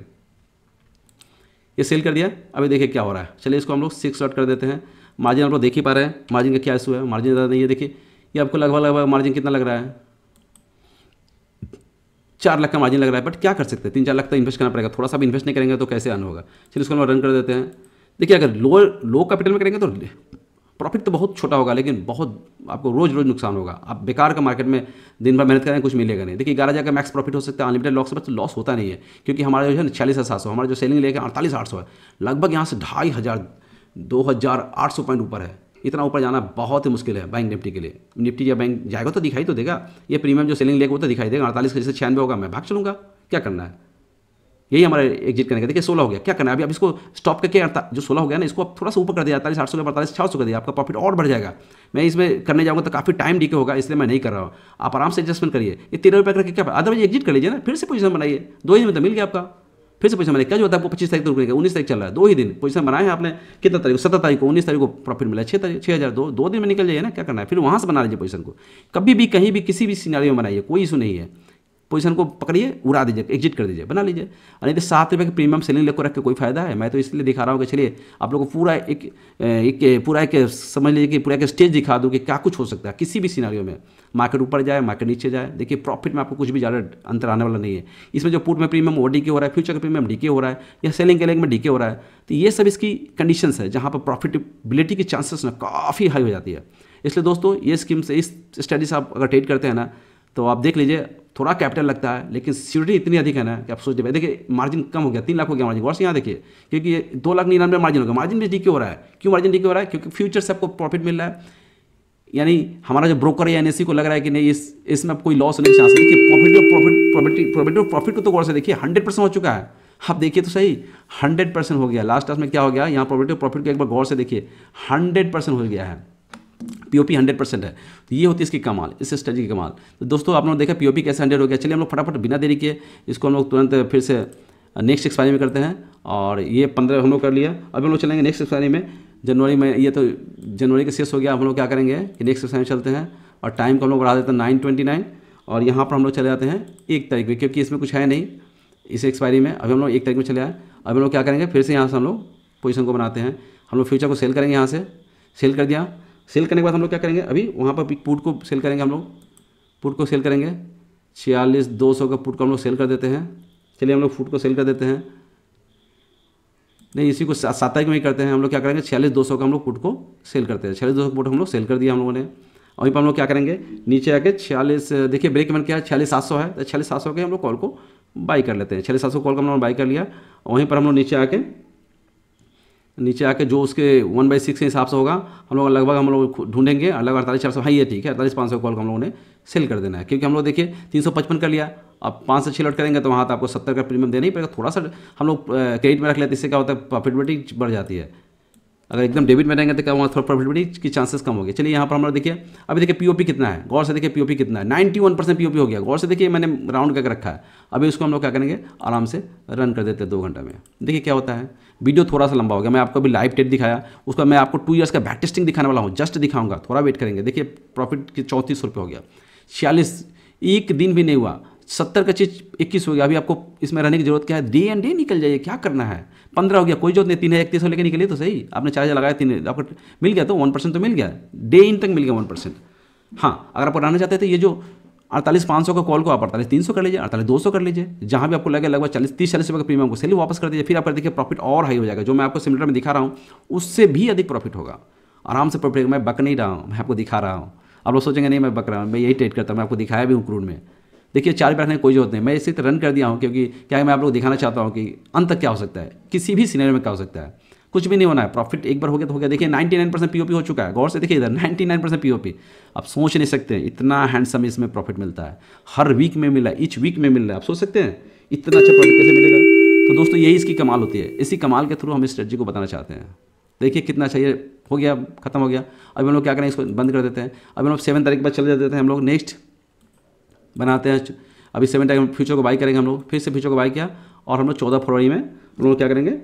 Speaker 1: ये सेल कर दिया अभी देखिए क्या हो रहा है चलिए इसको हम लोग सिक्स लॉट कर देते हैं मार्जिन आप लोग देख ही पा रहे हैं मार्जिन का क्या इशू है मार्जिन ज़्यादा नहीं है देखिए ये आपको लगभग लगभग मार्जिन कितना लग रहा है चार लाख का मार्जिन लग रहा है बट क्या कर सकते हैं तीन चार लाख तक इन्वेस्ट करना पड़ेगा थोड़ा सा भी इन्वेस्ट नहीं करेंगे तो कैसे आना होगा चलिए उसको हम रन कर देते हैं देखिए अगर लो लो कैपिटल में करेंगे तो प्रॉफिट तो बहुत छोटा होगा लेकिन बहुत आपको रोज़ रोज़ नुकसान होगा आप बेकार का मार्केट में दिन भर मेहनत करें कुछ मिलेगा नहीं देखिए ग्यारह हज़ार का मैक्स प्रॉफिट हो सकता है अनलिमिटेड लॉस बस लॉस होता नहीं है क्योंकि हमारा जो है ना छियालीस हज़ार सात सौ हमारा जो सेलिंग लेकर अड़तालीस आठ सौ है लगभग यहाँ से ढाई हज़ार दो हज़ार आठ सौ पॉइंट ऊपर है इतना ऊपर जाना बहुत ही मुश्किल है बैंक निफ्टी के लिए निफ्टी या बैंक जाएगा तो दिखाई तो देगा ये प्रीमियम जो सेलिंग लेगा वो तो दिखाई देगा अड़तालीस से छियानवे होगा मैं भाग चलूँगा क्या करना है यही हमारा एग्जिट करने का देखिए सोलह हो गया क्या करना है अभी अब इसको स्टॉप करके जो सोलह हो गया ना इसको आप थोड़ा सा ऊपर कर दिया अड़तालीस आठ सौ अड़तालीस छः सौ कर दिया आपका प्रॉफिट और बढ़ जाएगा मैं इसमें करने जाऊँगा तो काफ़ी टाइम डीके होगा इसलिए मैं नहीं कर रहा हूँ आप आराम से एडजस्टमेंट करिए ये तेरह रुपये करके क्या अदरवाइज एग्जिट कर लीजिए ना फिर से पोजीशन बनाइए दो ही में तो मिल गया आपका फिर से पोजिशन मिले क्या जो होता है आपको पच्चीस तारीख तक रुकने का उन्नीस तारीख चल रहा है दो ही दिन पोजिशन बनाए हैं आपने कितना तारीख को सत्रह तारीख को उन्नीस तारीख को प्रॉफिट मिला छः तारीख छः हज़ार दो दो दिन में निकल जाइए ना क्या करना है फिर वहाँ से बना लीजिए पोजिशन को कभी भी कहीं भी किसी भी सीनारी में बनाइए कोई इशू नहीं है पोजीशन को पकड़िए उड़ा दीजिए एग्जिट कर दीजिए बना लीजिए और नहीं तो सात रुपये के प्रीमियम सेलिंग लेकर रख के कोई फायदा है मैं तो इसलिए दिखा रहा हूँ कि चलिए आप लोग को पूरा एक एक पूरा एक समझ लीजिए कि पूरा एक स्टेज दिखा दूँ कि क्या कुछ हो सकता है किसी भी सीनारियों में मार्केट ऊपर जाए मार्केट नीचे जाए देखिए प्रॉफिट में आपको कुछ भी ज़्यादा अंतर आने वाला नहीं है इसमें जो पुट में प्रीमियम वो डी के हो रहा है फ्यूचर का प्रीमियम डी के हो रहा है या सेलिंग के लेंग में डी के हो रहा है तो ये सब इसकी कंडीशंस है जहाँ पर प्रॉफिटेबिलिटी की चांसेस ना काफ़ी हाई हो जाती है इसलिए दोस्तों ये स्कीम से इस स्टडी से आप अगर ट्रेड करते हैं ना तो आप देख लीजिए थोड़ा कैपिटल लगता है लेकिन सिक्योरिटी इतनी अधिक है ना कि आप सोच दे देखिए मार्जिन कम हो गया तीन लाख हो गया मार्जिन और से यहाँ देखिए क्योंकि दो लाख निन्यानवे मार्जिन हो गया मार्जिन भी डी हो रहा है क्यों मार्जिन डी हो रहा है क्योंकि फ्यूचर से आपको प्रॉफिट मिल रहा है यानी हमारा जो ब्रोकर है एनएससी e को लग रहा है कि नहीं इस इसमें कोई लॉस होने चांस नहीं प्रॉफिट प्रॉफिट प्रॉफिट प्रॉफिट को तो गौर से देखिए हंड्रेड परसेंट हो चुका है आप देखिए तो सही हंड्रेड परसेंट हो गया लास्ट लास्ट में क्या हो गया यहाँ प्रॉफिट प्रॉफिट को एक बार गौर से देखिए हंड्रेड परसेंट हो गया है पीओपी 100 परसेंट है तो ये होती है इसकी कमाल इस स्ट्रेटजी की कमाल तो दोस्तों आप लोगों ने देखा पीओपी कैसे हंड्रेड हो गया चलिए हम लोग फटाफट बिना देरी किए इसको हम लोग तुरंत फिर से नेक्स्ट एक्सपायरी में करते हैं और ये पंद्रह हम लोग कर लिया अभी हम लोग चलेंगे नेक्स्ट एक्सपायरी में जनवरी में ये तो जनवरी का शेष हो गया हम लोग क्या करेंगे कि नेक्स्ट एक्सपायरी चलते हैं और टाइम को हम लोग बढ़ा देते हैं नाइन ट्वेंटी नाइन और यहाँ पर हम लोग चले जाते हैं एक तारीख में क्योंकि इसमें कुछ है नहीं इस एक्सपायरी में अभी हम लोग एक तारीख में चले आए अब हम लोग क्या करेंगे फिर से यहाँ से हम लोग पोजिशन को बनाते हैं हम लोग फ्यूचर को सेल करेंगे यहाँ से सेल कर दिया सेल करने के बाद हम लोग क्या करेंगे अभी वहाँ पर पुट को सेल करेंगे हम लोग पुट को सेल करेंगे छियालीस दो सौ का पुट को हम लोग सेल कर देते हैं चलिए हम लोग फुट को सेल कर देते हैं नहीं इसी को साताई में ही करते हैं हम लोग क्या करेंगे छियालीस दो सौ का हम लोग पुट को सेल करते हैं छियालीस दो सौ पुट हम लोग सेल कर दिया हम लोगों ने और यहाँ पर हम लोग क्या करेंगे नीचे आके छियालीस देखिए ब्रेक मैन क्या है छियालीस सात सौ है तो छियालीस सात सौ के हम लोग कॉल को बाई कर लेते हैं छियालीस सात सौ कॉल को हम लोगों ने बाई कर लिया और वहीं पर हम लोग नीचे आके नीचे आके जो उसके वन बाई सिक्स के हिसाब से होगा हम लोग लगभग हम लोग ढूंढेंगे अलग अड़तालीस चार सौ हाँ ये ठीक है अड़तालीस पाँच सौ कॉल को हम लोगों ने सेल कर देना है क्योंकि हम लोग देखिए तीन सौ पचपन कर लिया अब पाँच से छः लट करेंगे तो वहाँ तो आपको सत्तर का प्रीमियम देना ही पड़ेगा थोड़ा सा हम लोग क्रेडिट में रख लेते इससे क्या होता है प्रॉफिटबिलिटी बढ़ जाती है अगर एकदम डेबिट में रहेंगे तो क्या होगा थोड़ा प्रॉफिटेबिलिटी की चांसेस कम हो गए चलिए यहाँ पर हमारा देखिए अभी देखिए पीओपी कितना है गौर से देखिए पीओपी कितना है नाइन्टी वन परसेंट पीओपी हो गया गौर से देखिए मैंने राउंड करके रखा है अभी उसको हम लोग क्या करेंगे आराम से रन कर देते हैं दो घंटे में देखिए क्या होता है वीडियो थोड़ा सा लंबा हो गया मैं आपको अभी लाइव टेट दिखाया उसका मैं आपको टू ईयर्स का बैक टेस्टिंग दिखाने वाला हूँ जस्ट दिखाऊंगा थोड़ा वेट करेंगे देखिए प्रॉफिट की चौंतीस रुपये हो गया छियालीस एक दिन भी नहीं हुआ सत्तर का चीज़ इक्कीस हो गया अभी आपको इसमें रहने की जरूरत क्या है डे एंड डे निकल जाइए क्या करना है पंद्रह हो गया कोई जरूरत नहीं तीन हज़ार इकतीस सौ लेकर निकलिए तो सही आपने चार हज़ार लगाया तीन आपको मिल गया तो वन परसेंट तो मिल गया डे इन तक मिल गया वन परसेंट हाँ अगर आप कराना चाहते थे तो ये जो अड़तालीस पाँच सौ का कॉल को आप अड़तालीस तीन सौ कर लीजिए अड़तालीस दो सौ कर लीजिए जहाँ भी आपको लगे लगभग चालीस तीस चालीस रुपये का प्रीमियम को सेल वापस कर दीजिए फिर आप देखिए प्रॉफिट और हाई हो जाएगा जो मैं आपको सिमिलर में दिखा रहा हूँ उससे भी अधिक प्रॉफिट होगा आराम से प्रॉफिट मैं बक नहीं रहा हूँ मैं आपको दिखा रहा हूँ आप लोग सोचेंगे नहीं मैं बक रहा हूँ मैं यही ट्रेड करता हूँ मैं आपको दिखाया भी हूँ क्रूड में देखिए चार बैठने कोई जरूरत नहीं मैं इसे रन तो कर दिया हूँ क्योंकि क्या मैं आप लोग दिखाना चाहता हूँ कि अंत तक क्या हो सकता है किसी भी सीनियर में क्या हो सकता है कुछ भी नहीं होना है प्रॉफिट एक बार हो गया तो हो गया देखिए 99 परसेंट पीओपी हो चुका है गौर से देखिए इधर 99 परसेंट पीओपी आप सोच नहीं सकते हैं इतना हैंडसम इसमें प्रॉफिट मिलता है हर वीक में मिला है ईच वीक में मिल रहा है आप सोच सकते हैं इतना अच्छा प्रॉफिट कैसे मिलेगा तो दोस्तों यही इसकी कमाल होती है इसी कमाल के थ्रू हम इस स्ट्रेटजी को बताना चाहते हैं देखिए कितना चाहिए अच्छा हो गया खत्म हो गया अभी हम लोग क्या करें इसको बंद कर देते हैं अभी हम लोग सेवन तारीख के बाद चले जाते हैं हम लोग नेक्स्ट बनाते हैं अभी सेवन टाइम फ्यूचर को बाई करेंगे हम लोग फिर से फ्यूचर को बाई किया और हम लोग चौदह फरवरी में हम लोग क्या करेंगे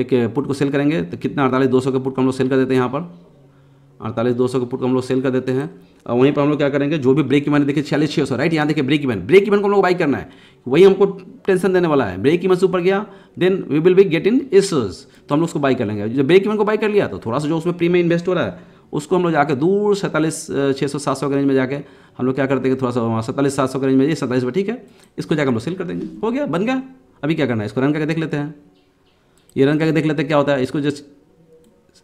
Speaker 1: एक पुट को सेल करेंगे तो कितना अड़तालीस दो सौ के पुट को हम लोग सेल कर देते हैं यहाँ पर अड़तालीस दो सौ के पुट को हम लोग सेल कर देते हैं और वहीं पर हम लोग क्या करेंगे जो भी ब्रेक इवन देखिए छियालीस छः सौ राइट यहाँ देखिए ब्रेक इवन ब्रेक इवन को हम लोग बाई करना है वही हमको टेंशन देने वाला है ब्रेक इवेंट से ऊपर गया then we will be get in इस तो हम लोग उसको बाई कर लेंगे जब ब्रेक इवेंट को बाई कर लिया तो थोड़ा सा जो उसमें प्रीमियम इन्वेस्ट हो रहा है उसको हम लोग जाके दूर सैंतालीस छः सौ सात सौ के रेंज में जाके हम लोग क्या करते हैं थोड़ा सा वहाँ सैंतालीस सात सौ के रेंज में ये सैंतालीस में ठीक है इसको जाकर हम लोग सेल कर देंगे हो गया बन गया अभी क्या करना है इसको रन करके देख लेते हैं ये रन करके देख लेते हैं क्या होता है इसको जस्ट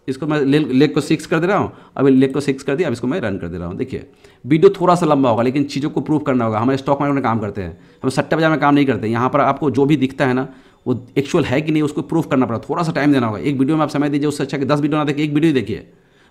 Speaker 1: इसको मैं लेग को सिक्स कर दे रहा हूँ अभी लेग को सिक्स कर दिया अब इसको मैं रन कर दे रहा हूँ देखिए वीडियो थोड़ा सा लंबा होगा लेकिन चीज़ों को प्रूव करना होगा हमारे स्टॉक मार्केट में काम करते हैं हम सट्टा बाजार में काम नहीं करते यहाँ पर आपको जो भी दिखता है ना वो एक्चुअल है कि नहीं उसको प्रूफ करना पड़ा थोड़ा सा टाइम देना होगा एक वीडियो में आप समय दीजिए उससे अच्छा कि दस वीडियो ना देखिए एक वीडियो देखिए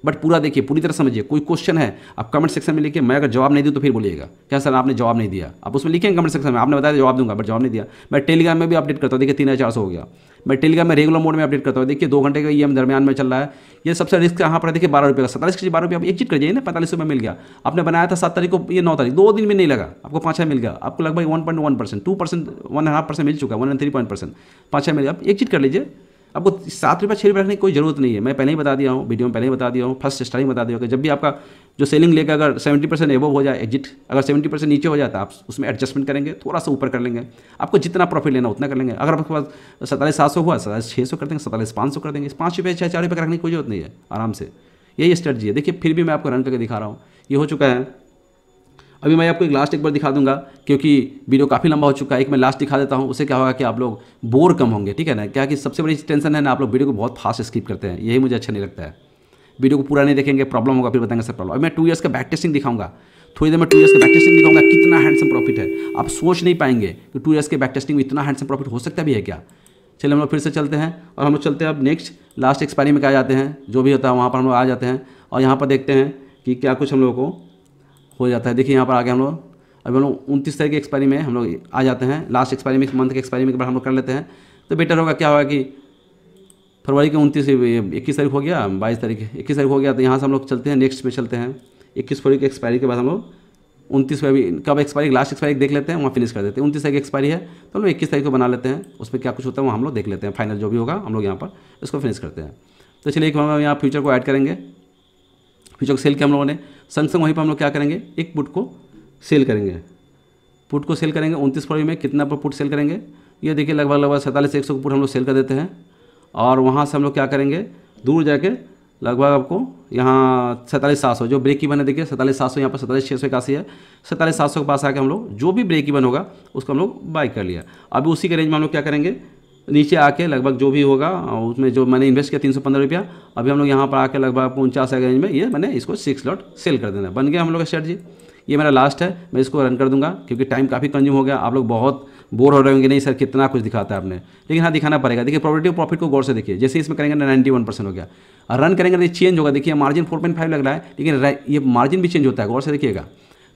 Speaker 1: बट पूरा देखिए पूरी तरह समझिए कोई क्वेश्चन है आप कमेंट सेक्शन में लिखिए मैं अगर जवाब नहीं दूँ तो फिर बोलिएगा क्या सर आपने जवाब नहीं दिया आप उसमें लिखेंगे कमेंट सेक्शन में आपने बताया जवाब दूंगा बट जवाब नहीं दिया मैं टेलीग्राम में भी अपडेट करता हूँ देखिए तीन हज़ार हो गया मैं टेलीग्राम में रेगुलर मोड में अपडेट करता हूँ देखिए दो घंटे का ई दरमियान में चल रहा है ये सबसे रिस्क यहाँ पर देखिए बारह रुपये का सत्ताईस के बारह रुपये आप एक चीज कर जाइए ना पैंतालीस रुपये मिल गया आपने बनाया था सात तारीख को ये नौ तारीख दो दिन में नहीं लगा आपको पाँच मिल गया आपको लगभग one point one percent two percent one half percent मिल चुका है one and three point percent पाँच मिल गया आप एक चीज कर लीजिए आपको सात रुपये छः रुपये रखने की कोई ज़रूरत नहीं है मैं पहले ही बता दिया हूँ वीडियो में पहले ही बता दिया हूँ फर्स्ट स्टार्टिंग बता दिया कि जब भी आपका जो सेलिंग लेकर अगर सेवेंटी परसेंट एबो हो जाए एग्जिट अगर सेवेंटी परसेंट नीचे हो जाता तो आप उसमें एडजस्टमेंट करेंगे थोड़ा सा ऊपर कर लेंगे आपको जितना प्रॉफिट लेना उतना कर लेंगे अगर आपके पास सतालीस सात सौ हुआ सतालीस छः सौ कर देंगे सतालीस पाँच सौ कर देंगे पाँच रुपये छः चार रुपये रखने की कोई जरूरत नहीं है आराम से यही स्ट्रेटजी है देखिए फिर भी मैं आपको रन करके दिखा रहा हूँ ये हो चुका है अभी मैं आपको एक लास्ट एक बार दिखा दूंगा क्योंकि वीडियो काफ़ी लंबा हो चुका है एक मैं लास्ट दिखा देता हूँ उससे क्या होगा कि आप लोग बोर कम होंगे ठीक है ना क्या कि सबसे बड़ी टेंशन है ना आप लोग वीडियो को बहुत फास्ट स्किप करते हैं यही मुझे अच्छा नहीं लगता है वीडियो को पूरा नहीं देखेंगे प्रॉब्लम होगा फिर बताएंगे सर प्रॉब्लम मैं टू ईयर्स का बैक टेस्टिंग दिखाऊंगा थोड़ी देर में टू ईयर्स का बैक टेस्टिंग दिखाऊंगा कितना हैंडसम प्रॉफिट है आप सोच नहीं पाएंगे कि टू ईयर्स के बैक टेस्टिंग में इतना हैंडसम प्रॉफिट हो सकता भी है क्या चलिए हम लोग फिर से चलते हैं और हम लोग चलते हैं अब नेक्स्ट लास्ट एक्सपायरी में क्या जाते हैं जो भी होता है वहाँ पर हम लोग आ जाते हैं और यहाँ पर देखते हैं कि क्या कुछ हम लोगों को हो जाता है देखिए यहाँ पर आगे हम लोग अभी हम लोग उनतीस तारीख की एक्सपायरी में हम लोग आ जाते हैं लास्ट एक्सपायरी में मंथ के एक्सपायरी में बार हम लोग कर लेते हैं तो बेटर होगा क्या होगा कि फरवरी के उनतीस इक्कीस तारीख हो गया बाईस तारीख इक्कीस तारीख हो गया तो यहाँ से हम लोग चलते हैं नेक्स्ट में चलते हैं इक्कीस फरवरी की एक्सपायरी के बाद हम लोग उनतीस में कब एक्सपायरी लास्ट एक्सपायरी देख लेते हैं वहाँ फिनिश कर देते हैं उनतीस तारीख एक्सपायरी है तो हम लोग इक्कीस तारीख को बना लेते हैं उसमें क्या कुछ होता है वहाँ हम लोग देख लेते हैं फाइनल जो भी होगा हम लोग यहाँ पर इसको फिनिश करते हैं तो चलिए एक हम यहाँ फ्यूचर को ऐड करेंगे फ्यूचर को सेल किया हम लोगों ने संग संग वहीं पर हम लोग क्या करेंगे एक पुट को सेल करेंगे पुट को सेल करेंगे उनतीस फरवरी में कितना पर पुट सेल करेंगे ये देखिए लगभग लगभग सैंतालीस एक सौ पुट हम लोग सेल कर देते हैं और वहाँ से हम लोग क्या करेंगे दूर जाके लगभग आपको यहाँ सैंतालीस सात सौ जो ब्रेक इवन है देखिए सैंतालीस सात सौ यहाँ पर सैंतालीस छः सौ इक्यासी है सैंतालीस सात सौ के पास आके हम लोग जो भी ब्रेक इवन होगा उसको हम लोग बाई कर लिया अभी उसी के रेंज में हम लोग क्या करेंगे नीचे आके लगभग जो भी होगा उसमें जो मैंने इन्वेस्ट किया तीन सौ पंद्रह रुपया अभी हम लोग यहाँ पर आके लगभग उनचास रेंज में ये मैंने इसको सिक्स लॉट सेल कर देना बन गया हम लोग का स्ट्रेटजी ये मेरा लास्ट है मैं इसको रन कर दूंगा क्योंकि टाइम काफ़ी कंज्यूम हो गया आप लोग बहुत बोर हो रहे होंगे नहीं सर कितना कुछ दिखाता है आपने लेकिन हाँ दिखाना पड़ेगा देखिए प्रॉपर्टी और प्रॉफिट को गौर से देखिए जैसे इसमें करेंगे नाइन्टी वन परसेंट हो गया रन करेंगे तो चेंज होगा देखिए मार्जिन फोर पॉइंट फाइव लग रहा है लेकिन ये मार्जिन भी चेंज होता है गौर से देखिएगा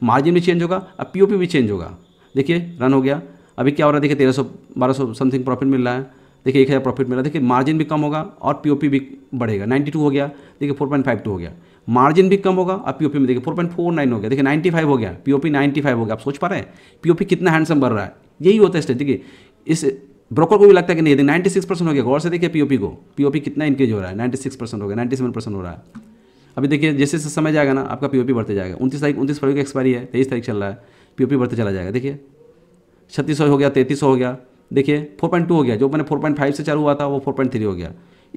Speaker 1: मार्जिन भी चेंज होगा और पी भी चेंज होगा देखिए रन हो गया अभी क्या हो रहा है देखिए तेरह सौ बारह सौ समथिंग प्रॉफिट मिल रहा है देखिए एक हज़ार प्रॉफिट मिल रहा है देखिए मार्जिन भी कम होगा और पीओपी भी बढ़ेगा 92 हो गया देखिए 4.52 हो गया मार्जिन भी कम होगा और पीओपी में देखिए 4.49 हो गया देखिए 95 हो गया पीओपी 95 हो गया आप सोच पा रहे हैं पीओपी कितना हैंडसम बढ़ रहा है यही होता है स्टेज देखिए इस ब्रोकर को भी लगता है कि नहीं देखिए नाइन्टी परसेंट हो गया गौर से देखिए पीओपी को पीओपी कितना इंक्रीज हो रहा है नाइन्टी परसेंट हो गया नाइन्टी परसेंट हो रहा है अभी देखिए जैसे जैसे समय जाएगा ना आपका पीओपी बढ़ते जाएगा उनतीस तारीख उनतीस फरवरी की एक्सपायरी है तेईस तारीख चल रहा है पीओपी बढ़ते चला जाएगा देखिए छत्तीस हो गया तैंतीस हो गया देखिए फोर पॉइंट टू हो गया जो मैंने फोर पॉइंट फाइव से चालू हुआ था वो फोर पॉइंट थ्री हो गया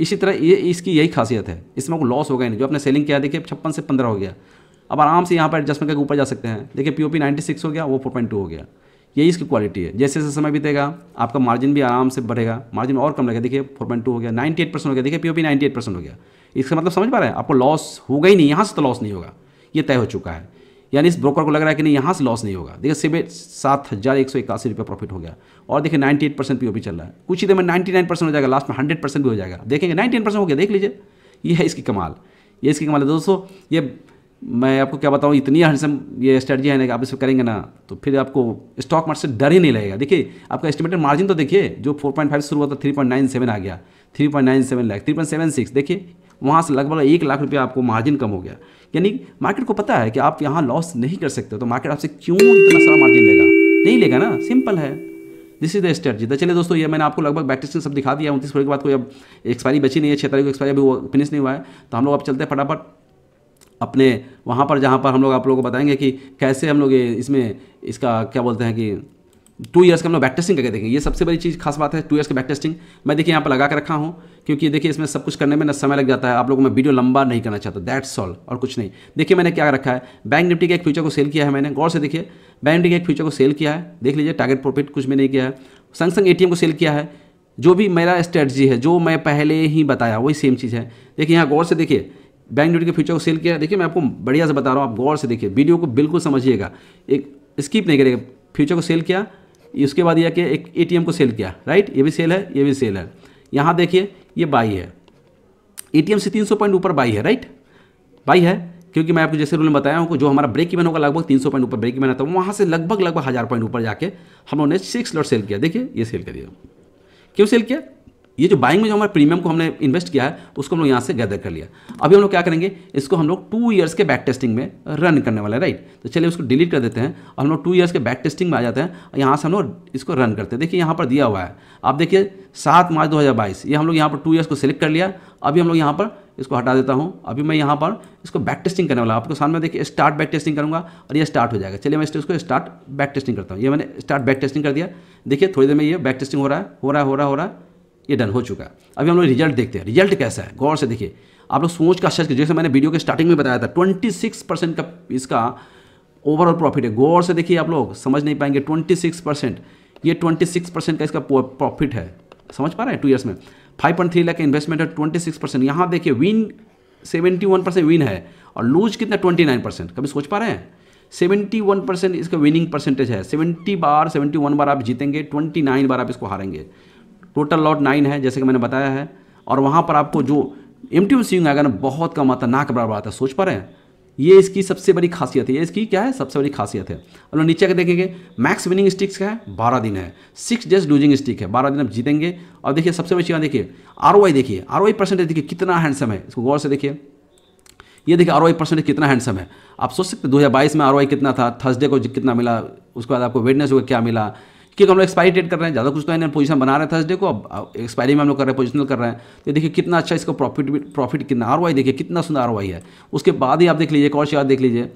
Speaker 1: इसी तरह ये इसकी यही खासियत है इसमें आपको लॉस होगा ही नहीं जो आपने सेलिंग किया देखिए छप्पन से पंद्रह हो गया अब आराम से यहाँ पर एडजस्टमेंट करके ऊपर जा सकते हैं देखिए P O P ninety six हो गया वो फोर पॉइंट टू हो गया यही इसकी क्वालिटी है जैसे जैसे समय बीतेगा आपका मार्जिन भी आराम से बढ़ेगा मार्जिन और कम लगेगा देखिए फोर पॉइंट टू हो गया नाइन्टी एट परसेंट हो गया देखिए पी नाइन्टी एट परसेंट हो गया इसका मतलब समझ पा रहे हैं आपको लॉस होगा ही नहीं यहाँ से तो लॉस नहीं होगा ये तय हो चुका है यानी इस ब्रोकर को लग रहा है कि नहीं यहाँ से लॉस नहीं होगा देखिए सिर्फ सात हज़ार एक सौ इक्यासी रुपये प्रॉफिट हो गया और देखिए नाइन्टी एट परसेंट पी चल रहा है कुछ ही देर में नाइन्टी नाइन परसेंट हो जाएगा लास्ट में हंड्रेड परसेंट भी हो जाएगा देखेंगे नाइन्टी नाइन परसेंट हो गया देख लीजिए ये है इसकी कमाल ये इसकी कमाल है दोस्तों ये मैं आपको क्या बताऊँ इतनी हंडसम ये स्ट्रेटजी है ना कि आप इसको करेंगे ना तो फिर आपको स्टॉक मार्केट से डर ही नहीं लगेगा देखिए आपका एस्टिमेटेड मार्जिन तो देखिए जो फाइव शुरू हुआ था सेवन आ गया 3.97 लाख सिक्स देखिए वहाँ से लगभग एक लाख रुपया आपको मार्जिन कम हो गया यानी मार्केट को पता है कि आप यहाँ लॉस नहीं कर सकते तो मार्केट आपसे क्यों इतना सारा मार्जिन लेगा नहीं लेगा ना सिंपल है दिस इज द स्ट्रेटजी तो चलिए दोस्तों ये मैंने आपको लगभग बैक टेस्टिंग सब दिखा दिया उनतीस फरवरी के बाद कोई अब एक्सपायरी बची नहीं है छह तारीख को एक्सपायरी अभी वो फिनिश नहीं हुआ है तो हम लोग अब चलते हैं फटाफट अपने वहाँ पर जहाँ पर हम लोग आप लोगों को बताएंगे कि कैसे हम लोग इसमें इसका क्या बोलते हैं कि टू ईयर्स का हम लोग बैक टेस्टिंग करके देखेंगे ये सबसे बड़ी चीज़ खास बात है टू ईयर्स का बैक टेस्टिंग मैं देखिए यहाँ पर लगा कर रखा हूँ क्योंकि देखिए इसमें सब कुछ करने में ना समय लग जाता है आप लोगों को मैं वीडियो लंबा नहीं करना चाहता दैट्स ऑल और कुछ नहीं देखिए मैंने क्या रखा है बैंक निफ्टी के एक फ्यूचर को सेल किया है मैंने गौर से देखिए बैंक निफ्टी के एक फ्यूचर को सेल किया है देख लीजिए टारगेट प्रॉफिट कुछ भी नहीं किया है संग संग ए को सेल किया है जो भी मेरा स्ट्रेटजी है जो मैं पहले ही बताया वही सेम चीज़ है देखिए यहाँ गौर से देखिए बैंक निफ्टी के फ्यूचर को सेल किया देखिए मैं आपको बढ़िया से बता रहा हूँ आप गौर से देखिए वीडियो को बिल्कुल समझिएगा एक स्किप नहीं करेगा फ्यूचर को सेल किया इसके बाद यह एक ए को सेल किया राइट ये भी सेल है ये भी सेल है यहाँ देखिए ये बाई है ए से तीन पॉइंट ऊपर बाई है राइट बाई है क्योंकि मैं आपको जैसे रूल में बताया हूँ जो हमारा ब्रेक इवन होगा लगभग 300 पॉइंट ऊपर ब्रेक इवन आता है वहाँ से लगभग लगभग हज़ार पॉइंट ऊपर जाके हम लोगों ने सिक्स लॉट सेल किया देखिए ये सेल कर दिया क्यों सेल किया ये जो बाइंग में जो हमारे प्रीमियम को हमने इन्वेस्ट किया है उसको हम लोग यहाँ से गैदर कर लिया अभी हम लोग क्या करेंगे इसको हम लोग टू ईयर्स के बैक टेस्टिंग में रन करने वाले हैं राइट तो चलिए उसको डिलीट कर देते हैं और हम लोग टू ईयर्स के बैक टेस्टिंग में आ जाते हैं यहाँ से हम लोग इसको रन करते हैं देखिए यहाँ पर दिया हुआ है आप देखिए सात मार्च दो ये हम लोग यहाँ पर टू ईयर्स को सिलेक्ट कर लिया अभी हम लोग यहाँ पर इसको हटा देता हूँ अभी मैं यहाँ पर इसको बैक टेस्टिंग करने वाला आपको सामने देखिए स्टार्ट बैक टेस्टिंग करूँगा और ये स्टार्ट हो जाएगा चलिए मैं इसको स्टार्ट बैक टेस्टिंग करता हूँ ये मैंने स्टार्ट बैक टेस्टिंग कर दिया देखिए थोड़ी देर में ये बैक टेस्टिंग हो रहा है हो रहा है हो रहा है हो रहा है ये डन हो चुका है अभी हम लोग रिजल्ट देखते हैं रिजल्ट कैसा है गौर से देखिए आप लोग सोच का सर्च जैसे मैंने वीडियो के स्टार्टिंग में बताया था ट्वेंटी सिक्स परसेंट का इसका ओवरऑल प्रॉफिट है गौर से देखिए आप लोग समझ नहीं पाएंगे ट्वेंटी सिक्स परसेंट ये ट्वेंटी सिक्स परसेंट का इसका प्रॉफिट है समझ पा रहे हैं टू ईयर्स में फाइव पॉइंट थ्री लाख का इन्वेस्टमेंट है ट्वेंटी सिक्स परसेंट यहाँ देखिए win seventy one percent win है और लूज कितना ट्वेंटी नाइन परसेंट कभी सोच पा रहे हैं सेवेंटी वन परसेंट इसका विनिंग परसेंटेज है सेवेंटी बार सेवेंटी वन बार आप जीतेंगे ट्वेंटी नाइन बार आप इसको हारेंगे टोटल लॉट नाइन है जैसे कि मैंने बताया है और वहाँ पर आपको जो एम टी आएगा ना बहुत कम आता नाक बराबर आता है सोच पा रहे हैं ये इसकी सबसे बड़ी खासियत है ये इसकी क्या है सबसे बड़ी खासियत है अब लोग नीचे का देखेंगे मैक्स विनिंग स्टिक्स का है बारह दिन है सिक्स डेज लूजिंग स्टिक है बारह दिन आप जीतेंगे और देखिए सबसे बड़ी चीज़ देखिए आर देखिए आर परसेंटेज देखिए कितना हैंडसम है इसको गौर से देखिए ये देखिए आर परसेंटेज कितना हैंडसम है आप सोच सकते हैं दो में आर कितना था थर्सडे को कितना मिला उसके बाद आपको वेडनेस को क्या मिला क्योंकि हम लोग एक्सपायरी ट्रेड कर रहे हैं ज़्यादा कुछ तो है पोजिशन बना रहे थर्सडे को अब एक्सपायरी में हम लोग कर रहे हैं पोजिशनल कर रहे हैं तो देखिए कितना अच्छा इसका प्रॉफिट प्रॉफिट कितना आर देखिए कितना सुंदर आर है उसके बाद ही आप देख लीजिए एक और शेयर देख लीजिए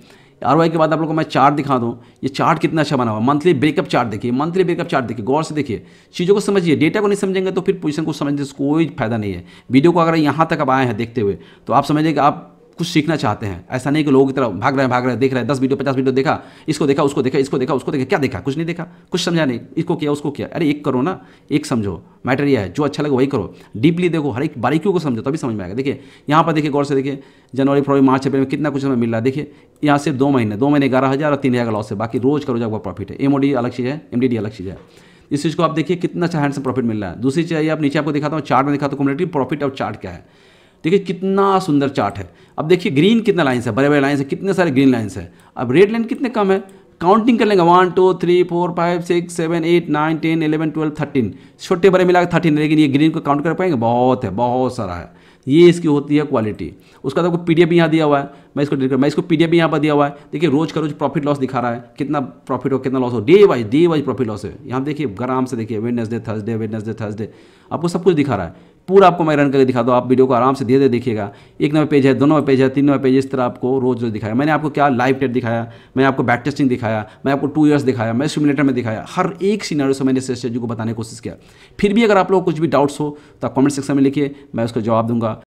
Speaker 1: आर के बाद आप लोग को मैं चार्ट दिखा दूँ ये चार्ट कितना अच्छा बना हुआ मंथली ब्रेकअप चार्ट देखिए मंथली ब्रेकअप चार्ट देखिए गौर से देखिए चीज़ों को समझिए डेटा को नहीं समझेंगे तो फिर पोजिशन को समझने से कोई फायदा नहीं है वीडियो को अगर यहाँ तक आप आए हैं देखते हुए तो आप समझिए कि आप कुछ सीखना चाहते हैं ऐसा नहीं कि लोगों की तरफ भाग रहे हैं भाग रहे हैं देख रहे हैं दस वीडियो पचास वीडियो देखा इसको देखा उसको देखा इसको देखा उसको देखा क्या देखा कुछ नहीं देखा कुछ समझा नहीं इसको किया उसको किया अरे एक करो ना एक समझो मैटर यह है जो अच्छा लगे वही करो डीपली देखो हर एक बारीकियों को समझो तभी समझ में आएगा देखिए यहाँ पर देखिए गौर से देखिए जनवरी फरवरी मार्च अप्रैल में कितना कुछ हमें मिल रहा है देखिए यहाँ से दो महीने दो महीने ग्यारह हज़ार और तीन हज़ार का लॉस है बाकी रोज करो रोज प्रॉफिट है एमओडी अलग चीज़ है एमडीडी अलग चीज़ है इस चीज़ को आप देखिए कितना अच्छा से प्रॉफिट मिल रहा है दूसरी चीज़ आप नीचे आपको दिखाता हूँ चार्ट में दिखाता हूँ कम्युनिटी प्रॉफिट और चार्ट क्या है देखिए कितना सुंदर चार्ट है अब देखिए ग्रीन कितना लाइन्स है बड़े बड़े लाइन्स है कितने सारे ग्रीन लाइन्स है अब रेड लाइन कितने कम है काउंटिंग कर लेंगे one two three four five six seven eight nine ten eleven twelve thirteen छोटे बड़े मिला थर्टीन लेकिन ये ग्रीन को काउंट कर पाएंगे बहुत है बहुत सारा है ये इसकी होती है क्वालिटी उसका तो आपको डी भी यहाँ दिया हुआ है मैं इसको डिलीट मैं इसको पीडीएफ भी यहाँ पर दिया हुआ है देखिए रोज का रोज प्रॉफिट लॉस दिखा रहा है कितना प्रॉफिट हो कितना लॉस हो day wise day wise profit loss है यहाँ देखिए आराम से देखिए वेडनेसडे थर्सडे वेडनेसडे थर्सडे आपको सब कुछ दिखा रहा है पूरा आपको मैं रन करके दिखा दूँ आप वीडियो को आराम से धीरे धीरे देखिएगा एक नंबर पेज है दो नंबर पेज है तीन नंबर पेज इस तरह आपको रोज रोज दिखाया मैंने आपको क्या लाइव टेट दिखाया मैंने आपको बैक टेस्टिंग दिखाया मैं आपको टू ईयर्स दिखाया मैं सिमुलेटर में दिखाया हर एक सीनारियो से मैंने स्ट्रेटेजी को बताने की कोशिश किया फिर भी अगर आप लोग कुछ भी डाउट्स हो तो आप कमेंट सेक्शन में लिखिए मैं उसका जवाब दूंगा